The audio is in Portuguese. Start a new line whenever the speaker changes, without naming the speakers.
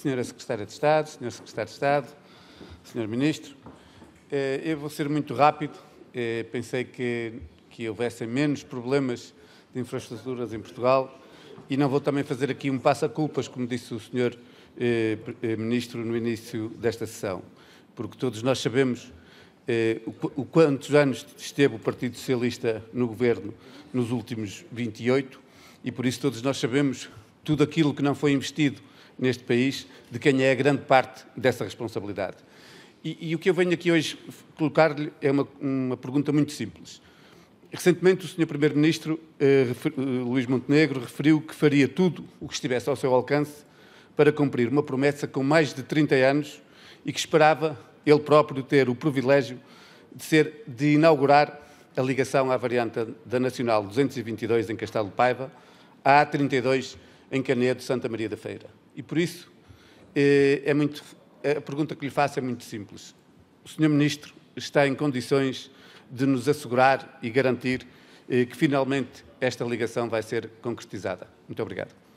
Senhora Secretária de Estado, Senhor Secretário de Estado, Senhor Ministro, eh, eu vou ser muito rápido. Eh, pensei que, que houvessem menos problemas de infraestruturas em Portugal e não vou também fazer aqui um passa-culpas, como disse o Senhor eh, Ministro no início desta sessão, porque todos nós sabemos o quantos anos esteve o Partido Socialista no governo nos últimos 28 e por isso todos nós sabemos tudo aquilo que não foi investido neste país de quem é a grande parte dessa responsabilidade. E, e o que eu venho aqui hoje colocar-lhe é uma, uma pergunta muito simples. Recentemente, o Sr. Primeiro-Ministro eh, eh, Luís Montenegro referiu que faria tudo o que estivesse ao seu alcance para cumprir uma promessa com mais de 30 anos e que esperava ele próprio ter o privilégio de, ser, de inaugurar a ligação à variante da Nacional 222 em Castelo de Paiva, à A32 em Canedo, Santa Maria da Feira. E por isso eh, é muito, a pergunta que lhe faço é muito simples. O Sr. Ministro está em condições de nos assegurar e garantir eh, que finalmente esta ligação vai ser concretizada. Muito obrigado.